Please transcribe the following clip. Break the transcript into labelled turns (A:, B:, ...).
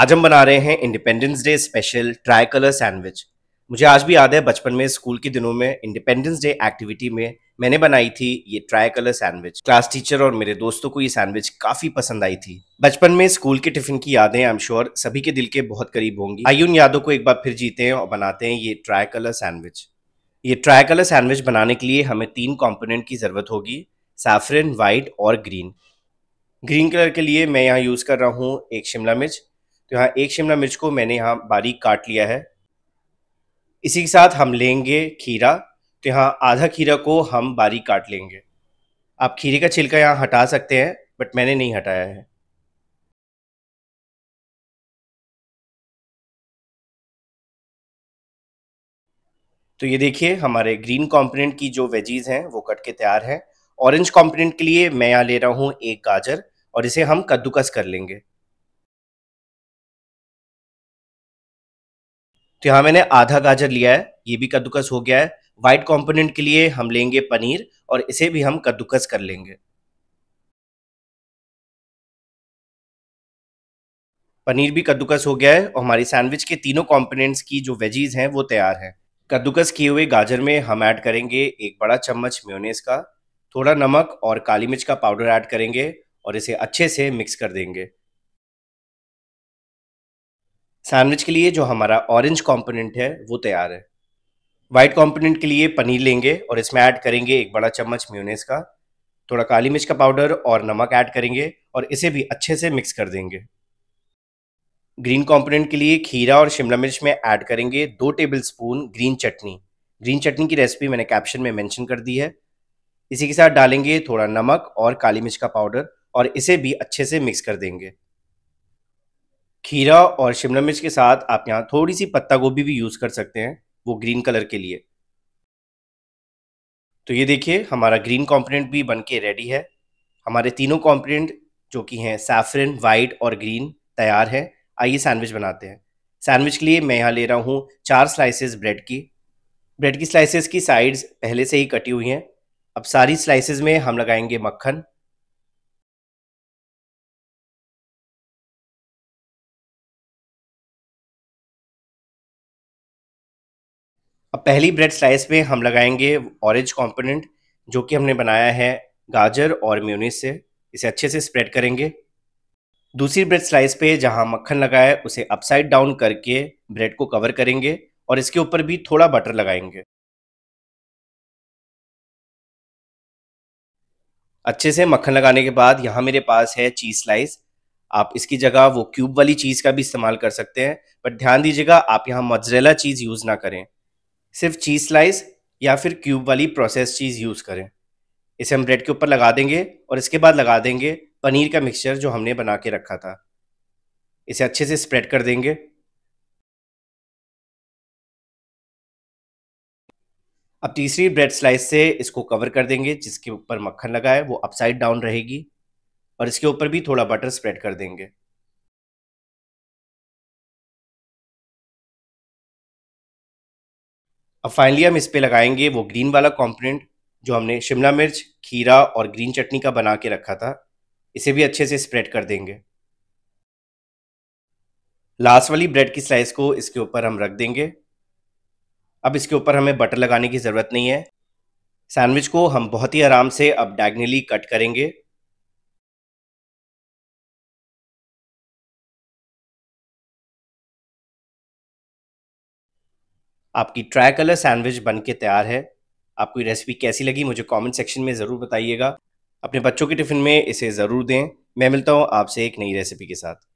A: आज हम बना रहे हैं independence day special tricolour sandwich मुझे आज भी याद है बचपन में स्कूल के दिनों में इंडिपेंडेंस डे एक्टिविटी में मैंने बनाई थी ये tricolour sandwich class teacher और मेरे दोस्तों को ये सैंडविच काफी पसंद आई थी बचपन में स्कूल के टिफिन की यादें आई एम श्योर सभी के दिल के बहुत करीब होंगी आई उन यादों को एक बार फिर जीते हैं और बनाते हैं ये ट्राई कलर सैंडविच ये ट्राई कलर सैंडविच बनाने के लिए हमें तीन कॉम्पोनेंट की ज़रूरत होगी सैफरिन वाइट और ग्रीन ग्रीन कलर के लिए मैं यहाँ यूज़ कर रहा हूँ एक शिमला मिर्च तो यहाँ एक शिमला मिर्च को मैंने यहाँ बारीक काट लिया है इसी के साथ हम लेंगे खीरा तो यहाँ आधा खीरा को हम बारीक काट लेंगे आप
B: खीरे का छिलका यहाँ हटा सकते हैं बट मैंने नहीं हटाया है तो ये देखिए हमारे ग्रीन कंपोनेंट की जो वेजीज हैं वो कट के तैयार हैं ऑरेंज कंपोनेंट
C: के लिए मैं यहाँ ले रहा हूँ एक गाजर और इसे हम कद्दूकस कर लेंगे तो यहाँ मैंने आधा गाजर लिया है ये भी कद्दूकस हो गया है व्हाइट कंपोनेंट के लिए हम लेंगे पनीर और इसे भी हम कद्दूकस कर लेंगे पनीर भी कद्दूकस हो गया है और हमारी सैंडविच के तीनों कंपोनेंट्स की जो वेजीज हैं वो तैयार हैं
A: कद्दूकस किए हुए गाजर में हम ऐड करेंगे एक बड़ा चम्मच म्योनेस का थोड़ा नमक और काली मिर्च का पाउडर ऐड करेंगे और इसे अच्छे से मिक्स कर देंगे सैंडविच के लिए जो हमारा ऑरेंज कॉम्पोनेंट है वो तैयार है वाइट कॉम्पोनेंट के लिए पनीर लेंगे और इसमें ऐड करेंगे एक बड़ा चम्मच म्यूनेस का थोड़ा काली मिर्च का पाउडर और नमक ऐड करेंगे और इसे भी अच्छे से मिक्स कर देंगे ग्रीन कंपोनेंट के लिए खीरा और शिमला मिर्च में ऐड करेंगे दो tablespoon green chutney green chutney की रेसिपी मैंने कैप्शन में मैंशन कर दी है इसी के साथ डालेंगे थोड़ा नमक और काली मिर्च का पाउडर और इसे भी अच्छे से मिक्स कर देंगे खीरा और शिमला मिर्च के साथ आप यहाँ थोड़ी सी पत्ता गोभी भी यूज़ कर सकते हैं वो ग्रीन कलर के लिए तो ये देखिए हमारा ग्रीन कॉम्पोनेंट भी बन के रेडी है हमारे तीनों कॉम्पोनेंट जो कि हैं सैफरन वाइट और ग्रीन तैयार हैं आइए सैंडविच बनाते हैं सैंडविच के लिए मैं यहाँ ले रहा हूँ चार स्लाइसेस ब्रेड की
C: ब्रेड की स्लाइसेस की साइड्स पहले से ही कटी हुई हैं अब सारी स्लाइसेस में हम लगाएंगे
B: मक्खन अब पहली ब्रेड स्लाइस में हम लगाएंगे ऑरेंज कंपोनेंट जो कि हमने बनाया है गाजर
A: और म्यूनिस से इसे अच्छे से स्प्रेड करेंगे दूसरी ब्रेड स्लाइस पे जहां मक्खन
C: लगाए है उसे अपसाइड डाउन करके ब्रेड को कवर करेंगे और इसके ऊपर भी थोड़ा बटर लगाएंगे अच्छे से मक्खन लगाने के बाद यहाँ मेरे पास है चीज़ स्लाइस आप इसकी जगह वो क्यूब वाली
A: चीज़ का भी इस्तेमाल कर सकते हैं बट ध्यान दीजिएगा आप यहाँ मजरेला चीज़ यूज़ ना करें सिर्फ चीज़ स्लाइस या फिर क्यूब वाली प्रोसेस चीज़ यूज़ करें इसे हम ब्रेड के ऊपर लगा
C: देंगे और इसके बाद लगा देंगे पनीर का मिक्सचर जो हमने बना के रखा था इसे अच्छे से स्प्रेड कर देंगे अब तीसरी ब्रेड स्लाइस से इसको कवर कर देंगे जिसके ऊपर मक्खन लगा है वो
B: अपसाइड डाउन रहेगी और इसके ऊपर भी थोड़ा बटर स्प्रेड कर देंगे अब फाइनली हम इस पर लगाएंगे वो ग्रीन वाला कॉम्पोनेंट जो हमने शिमला मिर्च खीरा और ग्रीन
A: चटनी का बना के रखा था इसे भी अच्छे से स्प्रेड कर देंगे लास्ट वाली ब्रेड की स्लाइस को इसके ऊपर हम रख देंगे अब इसके
C: ऊपर हमें बटर लगाने की ज़रूरत नहीं है सैंडविच को हम बहुत ही आराम से अब डायगनली कट
B: करेंगे आपकी ट्राई कलर
C: सैंडविच बन के तैयार है आपको ये रेसिपी कैसी लगी मुझे कमेंट सेक्शन में ज़रूर बताइएगा
B: अपने बच्चों के टिफ़िन में इसे ज़रूर दें मैं मिलता हूँ आपसे एक नई रेसिपी के साथ